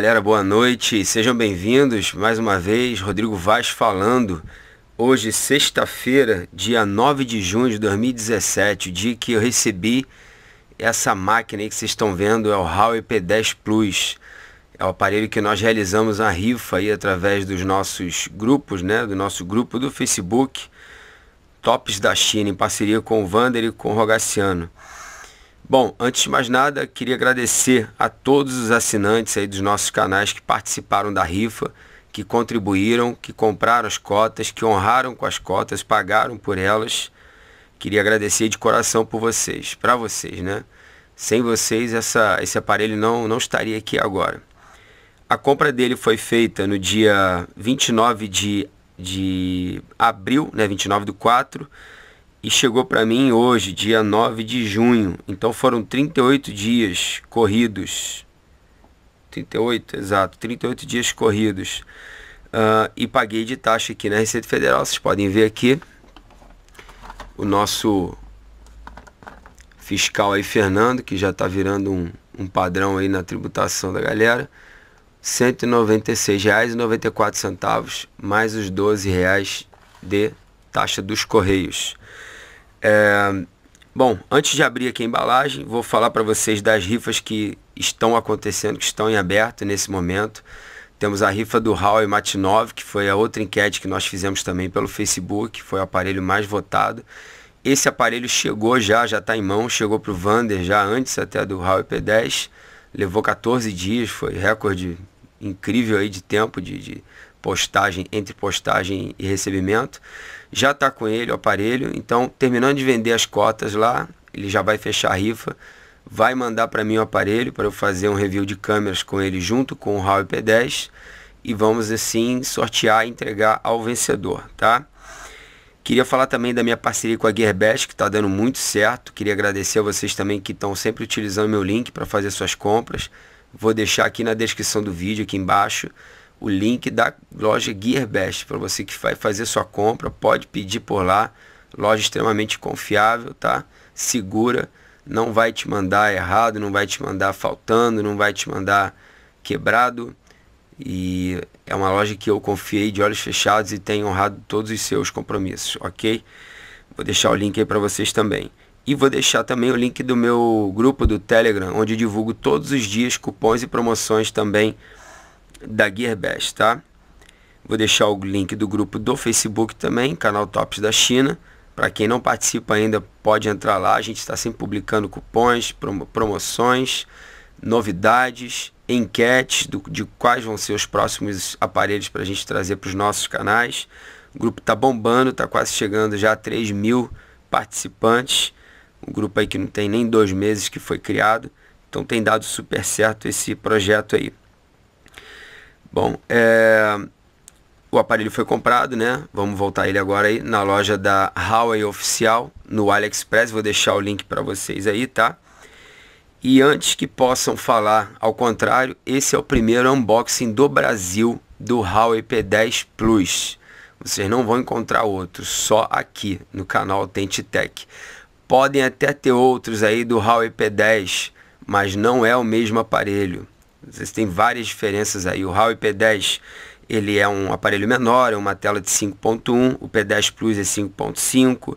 galera, boa noite. Sejam bem-vindos mais uma vez. Rodrigo Vaz falando. Hoje, sexta-feira, dia 9 de junho de 2017, o dia que eu recebi essa máquina aí que vocês estão vendo, é o Huawei P10 Plus. É o aparelho que nós realizamos a rifa aí através dos nossos grupos, né? Do nosso grupo do Facebook, Tops da China, em parceria com o Vander e com o Rogaciano. Bom, antes de mais nada, queria agradecer a todos os assinantes aí dos nossos canais que participaram da rifa, que contribuíram, que compraram as cotas, que honraram com as cotas, pagaram por elas. Queria agradecer de coração por vocês, para vocês, né? Sem vocês, essa, esse aparelho não, não estaria aqui agora. A compra dele foi feita no dia 29 de, de abril, né? 29 do 4 e chegou para mim hoje, dia 9 de junho. Então foram 38 dias corridos. 38, exato, 38 dias corridos. Uh, e paguei de taxa aqui na Receita Federal. Vocês podem ver aqui o nosso fiscal aí, Fernando, que já está virando um, um padrão aí na tributação da galera. R$ 196,94 mais os R$ 12 reais de taxa dos correios. É, bom, antes de abrir aqui a embalagem, vou falar para vocês das rifas que estão acontecendo, que estão em aberto nesse momento. Temos a rifa do Huawei Mate 9, que foi a outra enquete que nós fizemos também pelo Facebook, foi o aparelho mais votado. Esse aparelho chegou já, já está em mão, chegou para o Vander já antes até do Huawei P10. Levou 14 dias, foi recorde incrível aí de tempo de, de postagem, entre postagem e recebimento já está com ele o aparelho, então terminando de vender as cotas lá, ele já vai fechar a rifa, vai mandar para mim o aparelho para eu fazer um review de câmeras com ele junto com o Huawei P10 e vamos assim sortear e entregar ao vencedor, tá? Queria falar também da minha parceria com a Gearbest, que está dando muito certo. Queria agradecer a vocês também que estão sempre utilizando meu link para fazer suas compras. Vou deixar aqui na descrição do vídeo, aqui embaixo o link da loja GearBest para você que vai fazer sua compra, pode pedir por lá. Loja extremamente confiável, tá? Segura, não vai te mandar errado, não vai te mandar faltando, não vai te mandar quebrado. E é uma loja que eu confiei de olhos fechados e tenho honrado todos os seus compromissos, ok? Vou deixar o link aí para vocês também. E vou deixar também o link do meu grupo do Telegram, onde divulgo todos os dias cupons e promoções também da Gearbest, tá? Vou deixar o link do grupo do Facebook também, canal Tops da China. Para quem não participa ainda, pode entrar lá. A gente está sempre publicando cupons, promoções, novidades, enquetes do, de quais vão ser os próximos aparelhos para a gente trazer para os nossos canais. O grupo está bombando, está quase chegando já a 3 mil participantes. Um grupo aí que não tem nem dois meses que foi criado. Então tem dado super certo esse projeto aí. Bom, é, o aparelho foi comprado, né? Vamos voltar ele agora aí na loja da Huawei oficial, no AliExpress, vou deixar o link para vocês aí, tá? E antes que possam falar ao contrário, esse é o primeiro unboxing do Brasil do Huawei P10 Plus. Vocês não vão encontrar outro, só aqui no canal Tech. Podem até ter outros aí do Huawei P10, mas não é o mesmo aparelho tem várias diferenças aí. O Huawei P10 ele é um aparelho menor, é uma tela de 5.1, o P10 Plus é 5.5.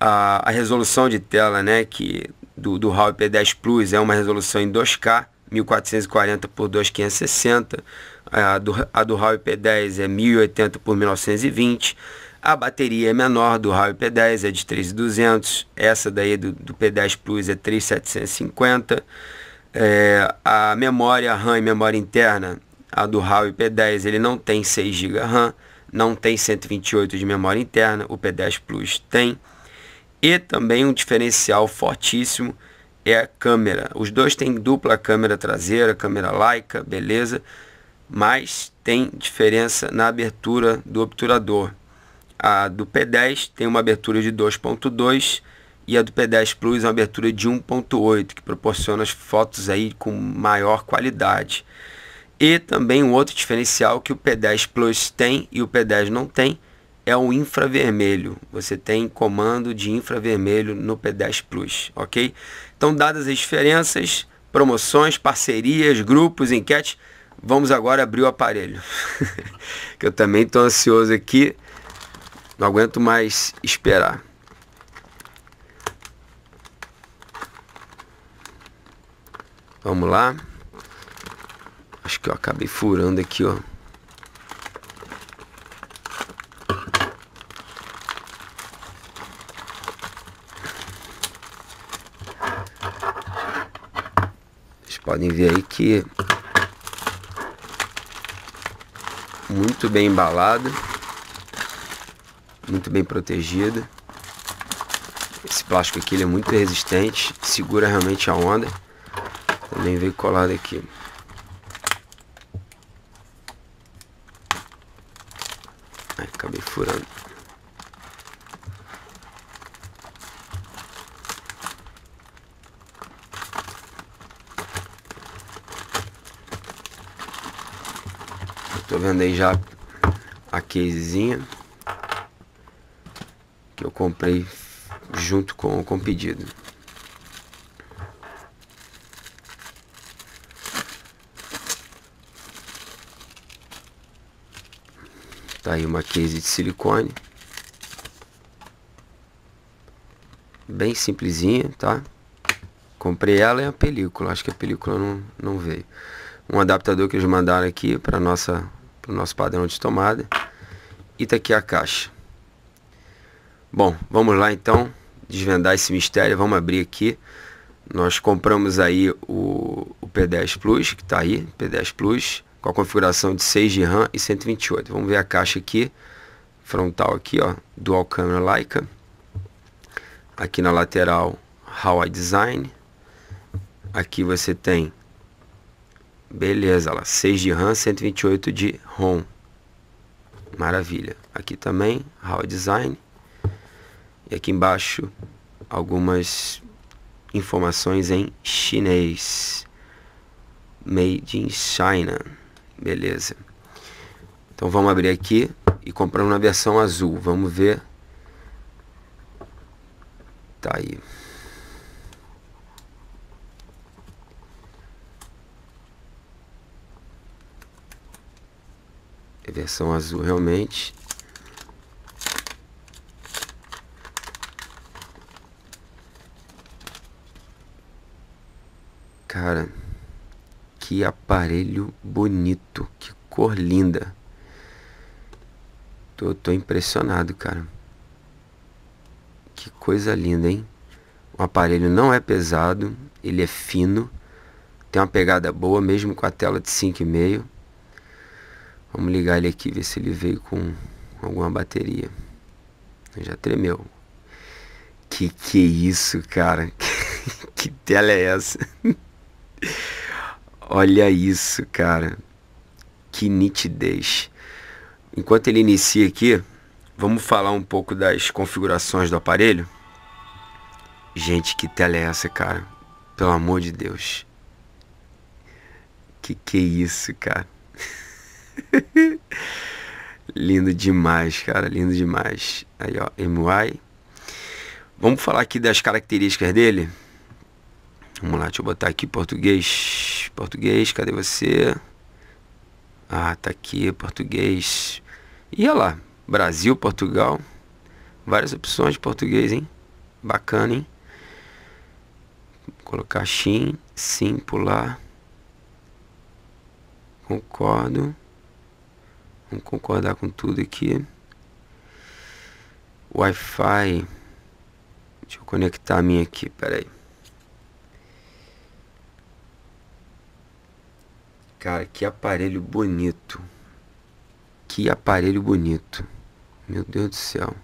A, a, resolução de tela né, que do, do Huawei P10 Plus é uma resolução em 2K, 1440 por 2560. A do, a do Huawei P10 é 1080 por 1920. A bateria é menor do Huawei P10, é de 3200. Essa daí do, do P10 Plus é 3750. É, a memória RAM e memória interna, a do Huawei P10, ele não tem 6 GB RAM, não tem 128 de memória interna, o P10 Plus tem. E também um diferencial fortíssimo é a câmera. Os dois têm dupla câmera traseira, câmera Leica, beleza, mas tem diferença na abertura do obturador. A do P10 tem uma abertura de 2.2 e a do P10 Plus é uma abertura de 1.8, que proporciona as fotos aí com maior qualidade. E também um outro diferencial que o P10 Plus tem e o P10 não tem é o infravermelho. Você tem comando de infravermelho no P10 Plus, ok? Então, dadas as diferenças, promoções, parcerias, grupos, enquetes, vamos agora abrir o aparelho. que eu também estou ansioso aqui, não aguento mais esperar. Vamos lá. Acho que eu acabei furando aqui, ó. Vocês podem ver aí que muito bem embalado, muito bem protegido. Esse plástico aqui ele é muito resistente, segura realmente a onda. Também veio colado aqui. acabei furando. Tô vendo aí já a casezinha que eu comprei junto com, com o pedido. Tá aí uma case de silicone. Bem simplesinha, tá? Comprei ela e a película. Acho que a película não, não veio. Um adaptador que eles mandaram aqui para nossa para o nosso padrão de tomada. E tá aqui a caixa. Bom, vamos lá então desvendar esse mistério. Vamos abrir aqui. Nós compramos aí o, o P10 Plus, que está aí, P10 Plus com a configuração de 6 de RAM e 128. Vamos ver a caixa aqui, frontal aqui, ó, dual câmera Leica. Aqui na lateral, Huawei Design. Aqui você tem, beleza, lá, 6 de RAM, 128 de ROM. Maravilha. Aqui também, Huawei Design. E aqui embaixo, algumas informações em chinês. Made in China. Beleza. Então vamos abrir aqui e comprando na versão azul. Vamos ver. Tá aí. É versão azul realmente. Cara. Que aparelho bonito, que cor linda. Tô, tô impressionado, cara. Que coisa linda, hein? O aparelho não é pesado, ele é fino, tem uma pegada boa mesmo com a tela de 5,5. Vamos ligar ele aqui, ver se ele veio com alguma bateria. Já tremeu. Que que é isso, cara? que tela é essa? Olha isso, cara. Que nitidez. Enquanto ele inicia aqui, vamos falar um pouco das configurações do aparelho? Gente, que tela é essa, cara? Pelo amor de Deus. Que que é isso, cara? lindo demais, cara, lindo demais. Aí, ó, MY. Vamos falar aqui das características dele? Vamos lá, deixa eu botar aqui português. Português, cadê você? Ah, tá aqui, português. E olha lá, Brasil, Portugal. Várias opções de português, hein? Bacana, hein? Vou colocar sim, sim, pular. Concordo. Vamos concordar com tudo aqui. Wi-Fi. Deixa eu conectar a minha aqui, peraí. Cara, que aparelho bonito. Que aparelho bonito. Meu Deus do céu.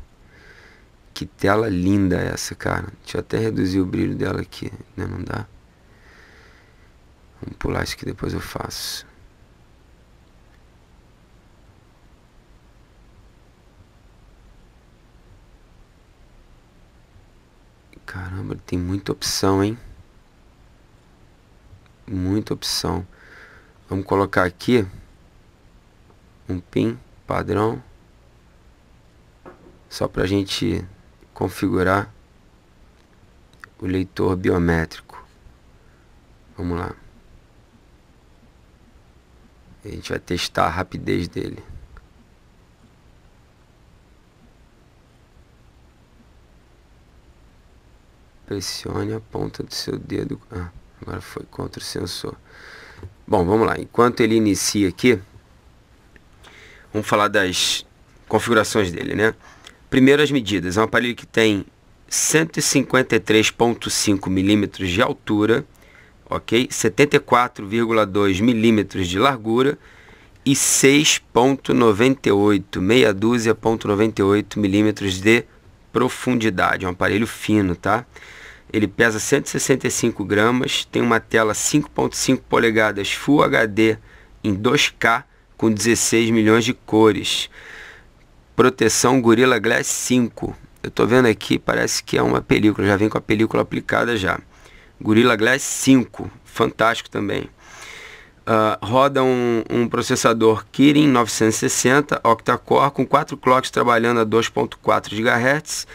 Que tela linda essa, cara. Deixa eu até reduzir o brilho dela aqui, né? Não dá. Vamos pular isso que depois eu faço. Caramba, tem muita opção, hein? Muita opção. Vamos colocar aqui um pin padrão só para a gente configurar o leitor biométrico. Vamos lá. A gente vai testar a rapidez dele. Pressione a ponta do seu dedo. Ah, agora foi contra o sensor. Bom, vamos lá. Enquanto ele inicia aqui, vamos falar das configurações dele, né? Primeiro as medidas. É um aparelho que tem 153,5 milímetros de altura, ok? 74,2 milímetros de largura e 6,98, meia dúzia, 98 milímetros de profundidade. É um aparelho fino, tá? Ele pesa 165 gramas, tem uma tela 5.5 polegadas Full HD em 2K com 16 milhões de cores. Proteção Gorilla Glass 5. Eu estou vendo aqui, parece que é uma película, já vem com a película aplicada já. Gorilla Glass 5, fantástico também. Uh, roda um, um, processador Kirin 960 octa-core com 4 clocks trabalhando a 2.4 GHz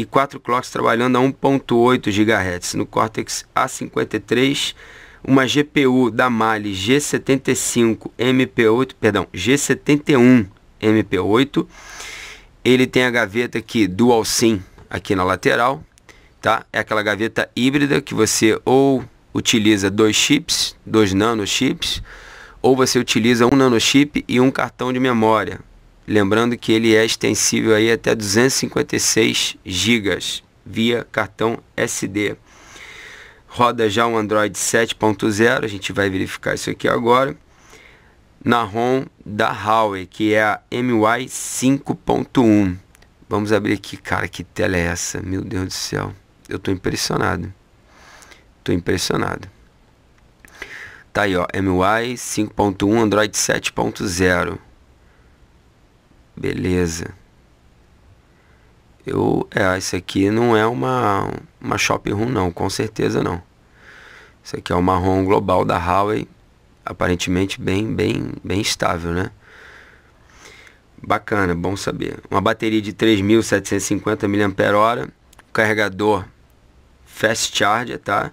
e quatro clocks trabalhando a 1.8 GHz. No Cortex A53, uma GPU da Mali G75 MP8, perdão, G71 MP8. Ele tem a gaveta aqui Dual SIM aqui na lateral, tá? É aquela gaveta híbrida que você ou utiliza dois chips, dois nano chips, ou você utiliza um nano chip e um cartão de memória, Lembrando que ele é extensível aí até 256 GB via cartão SD. Roda já o Android 7.0, a gente vai verificar isso aqui agora. Na ROM da Huawei, que é a MY 5.1. Vamos abrir aqui, cara, que tela é essa? Meu Deus do céu. Eu tô impressionado. Tô impressionado. Tá aí, ó, MY 5.1, Android 7.0. Beleza. Eu, é, isso aqui não é uma, uma shopping room não, com certeza não. Isso aqui é o marrom global da Huawei, aparentemente bem, bem, bem estável, né? Bacana, bom saber. Uma bateria de 3.750 mAh, carregador fast charger, tá?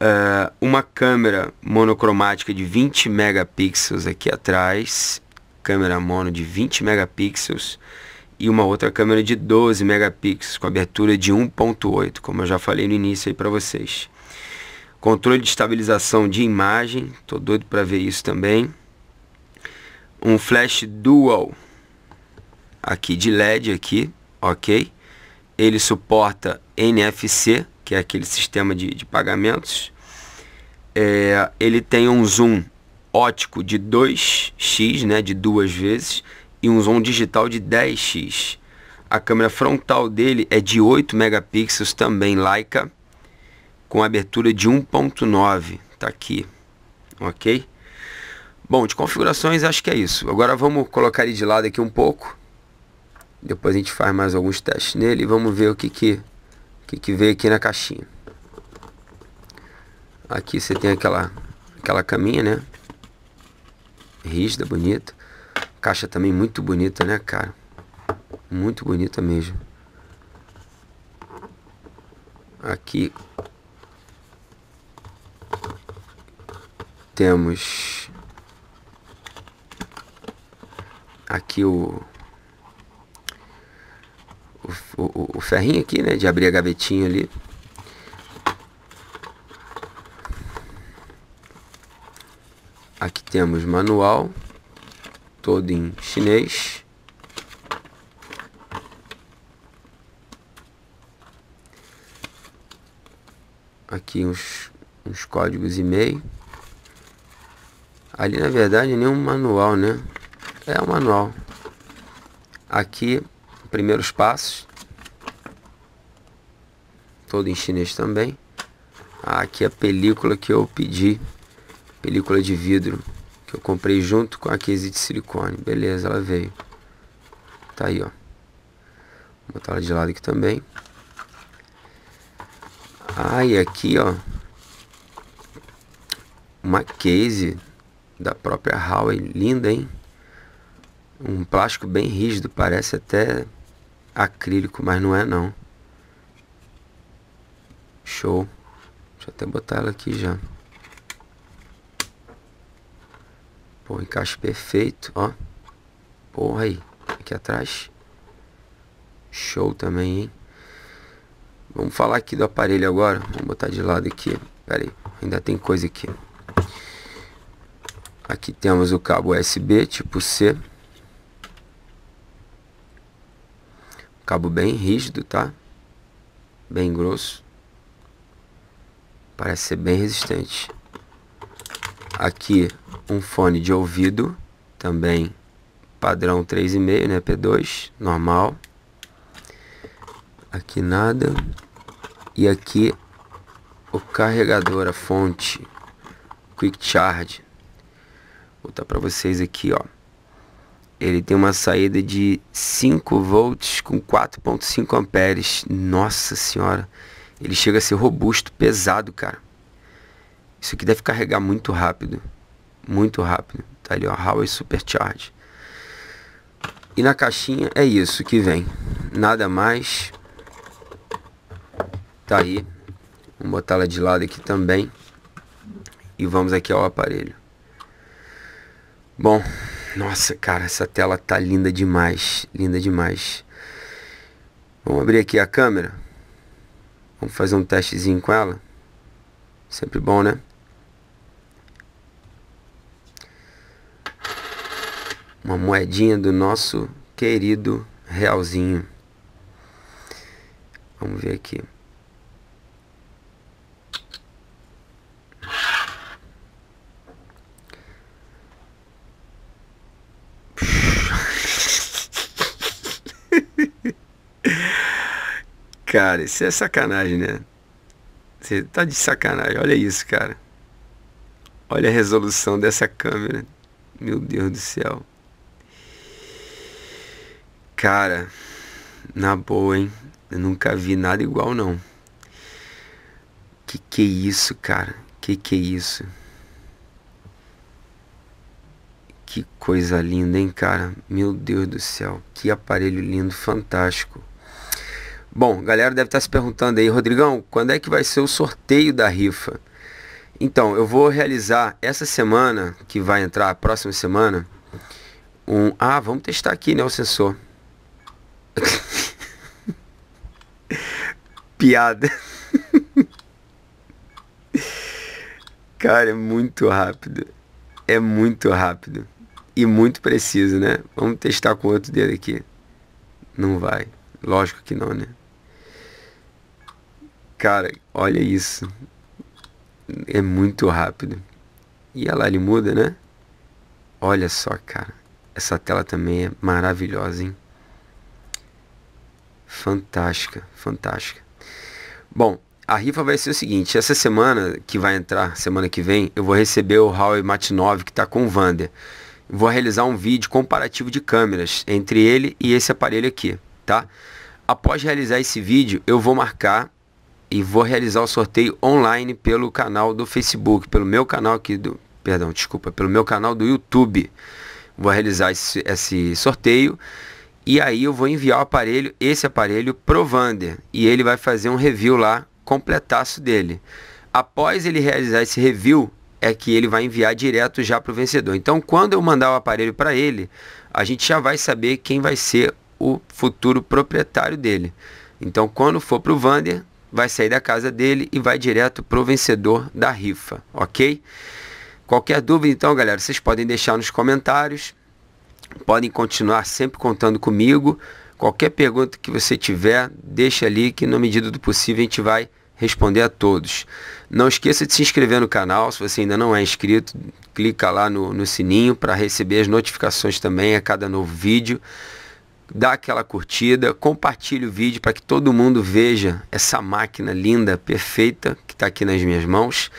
Uh, uma câmera monocromática de 20 megapixels aqui atrás, câmera mono de 20 megapixels e uma outra câmera de 12 megapixels com abertura de 1.8, como eu já falei no início aí para vocês. Controle de estabilização de imagem, tô doido para ver isso também. Um flash dual aqui de LED aqui, OK? Ele suporta NFC, que é aquele sistema de, de pagamentos. É, ele tem um zoom ótico de 2x, né, de duas vezes, e um zoom digital de 10x. A câmera frontal dele é de 8 megapixels também Leica, com abertura de 1.9, tá aqui. OK? Bom, de configurações acho que é isso. Agora vamos colocar ele de lado aqui um pouco. Depois a gente faz mais alguns testes nele e vamos ver o que que, o que, que veio aqui na caixinha. Aqui você tem aquela, aquela caminha, né? rígida, bonita. Caixa também muito bonita, né, cara? Muito bonita mesmo. Aqui temos aqui o o, o, o ferrinho aqui, né, de abrir a gavetinha ali. temos manual, todo em chinês. Aqui uns, uns códigos e-mail. Ali na verdade nenhum manual, né? É o um manual. Aqui, primeiros passos. Todo em chinês também. Aqui a película que eu pedi. Película de vidro que eu comprei junto com a case de silicone. Beleza, ela veio. Tá aí, ó. Vou botar ela de lado aqui também. Aí ah, aqui, ó. Uma case da própria Huawei. Linda, hein? Um plástico bem rígido. Parece até acrílico, mas não é não. Show. Deixa eu até botar ela aqui já. Pô, encaixe perfeito, ó. Porra aí, aqui atrás. Show também, hein? Vamos falar aqui do aparelho agora. Vamos botar de lado aqui. Pera aí, ainda tem coisa aqui. Aqui temos o cabo USB tipo C. Cabo bem rígido, tá? Bem grosso. Parece ser bem resistente. Aqui um fone de ouvido, também padrão 3,5, né, P2, normal. Aqui nada. E aqui o carregador, a fonte Quick Charge. Vou botar para vocês aqui, ó. Ele tem uma saída de 5 volts com 4.5 amperes. Nossa senhora. Ele chega a ser robusto, pesado, cara. Isso aqui deve carregar muito rápido. Muito rápido. Tá ali, ó, Huawei Supercharge. E na caixinha é isso que vem. Nada mais. Tá aí. Vamos botar ela de lado aqui também. E vamos aqui ao aparelho. Bom, nossa, cara, essa tela tá linda demais. Linda demais. Vamos abrir aqui a câmera. Vamos fazer um testezinho com ela. Sempre bom, né? uma moedinha do nosso querido realzinho. Vamos ver aqui. Cara, isso é sacanagem, né? Você tá de sacanagem. Olha isso, cara. Olha a resolução dessa câmera. Meu Deus do céu. Cara, na boa, hein? Eu nunca vi nada igual, não. Que que é isso, cara? Que que é isso? Que coisa linda, hein, cara? Meu Deus do céu, que aparelho lindo, fantástico. Bom, galera deve estar tá se perguntando aí, Rodrigão, quando é que vai ser o sorteio da rifa? Então, eu vou realizar essa semana, que vai entrar a próxima semana, um... Ah, vamos testar aqui, né, o sensor. Piada. Cara, é muito rápido. É muito rápido. E muito preciso, né? Vamos testar com outro dedo aqui. Não vai. Lógico que não, né? Cara, olha isso. É muito rápido. E ela ali muda, né? Olha só, cara. Essa tela também é maravilhosa, hein? Fantástica, fantástica. Bom, a rifa vai ser o seguinte, essa semana que vai entrar, semana que vem, eu vou receber o Howie Matinov que está com o Vander. Vou realizar um vídeo comparativo de câmeras entre ele e esse aparelho aqui, tá? Após realizar esse vídeo, eu vou marcar e vou realizar o sorteio online pelo canal do Facebook, pelo meu canal aqui do, perdão, desculpa, pelo meu canal do YouTube. Vou realizar esse, esse sorteio e aí eu vou enviar o aparelho, esse aparelho, pro Vander. E ele vai fazer um review lá, completaço dele. Após ele realizar esse review, é que ele vai enviar direto já para o vencedor. Então, quando eu mandar o aparelho para ele, a gente já vai saber quem vai ser o futuro proprietário dele. Então, quando for para o Vander, vai sair da casa dele e vai direto para o vencedor da rifa, ok? Qualquer dúvida, então, galera, vocês podem deixar nos comentários. Podem continuar sempre contando comigo. Qualquer pergunta que você tiver, deixa ali que na medida do possível a gente vai responder a todos. Não esqueça de se inscrever no canal, se você ainda não é inscrito, clica lá no, no sininho para receber as notificações também a cada novo vídeo. Dá aquela curtida, compartilhe o vídeo para que todo mundo veja essa máquina linda, perfeita, que está aqui nas minhas mãos.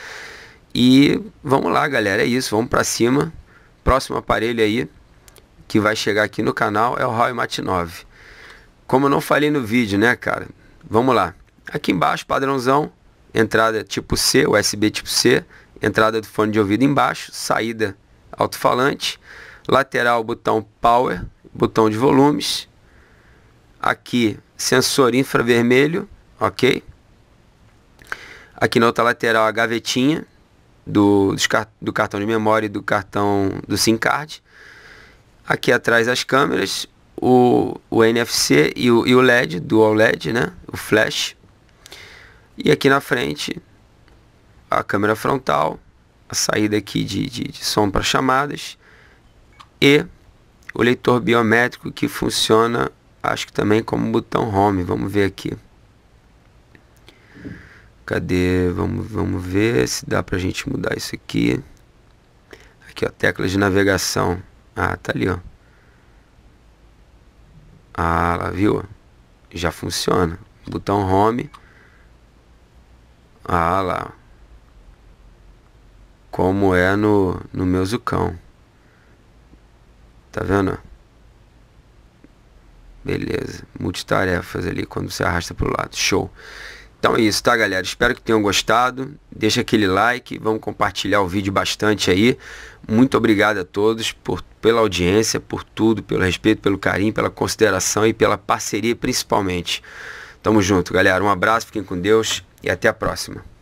E vamos lá, galera, é isso, vamos para cima. Próximo aparelho aí, que vai chegar aqui no canal é o Mate 9. Como eu não falei no vídeo, né, cara? Vamos lá. Aqui embaixo, padrãozão, entrada tipo C, USB tipo C, entrada do fone de ouvido embaixo, saída alto-falante, lateral botão power, botão de volumes, aqui sensor infravermelho, ok? Aqui na outra lateral a gavetinha do, do cartão de memória e do cartão do SIM card. Aqui atrás as câmeras, o, o NFC e o, e o LED, dual LED, né? O flash. E aqui na frente, a câmera frontal, a saída aqui de, de, de som para chamadas e o leitor biométrico que funciona, acho que também como botão home. Vamos ver aqui. Cadê? Vamos, vamos ver se dá para a gente mudar isso aqui. Aqui, ó, tecla de navegação. Ah, tá ali, ó. Ah, lá, viu? Já funciona. Botão home. Ah, lá. Como é no, no meu zucão. Tá vendo? Beleza. Multitarefas ali, quando você arrasta pro lado. Show. Então é isso, tá, galera? Espero que tenham gostado. Deixa aquele like, vamos compartilhar o vídeo bastante aí. Muito obrigado a todos por, pela audiência, por tudo, pelo respeito, pelo carinho, pela consideração e pela parceria principalmente. Tamo junto, galera. Um abraço, fiquem com Deus e até a próxima.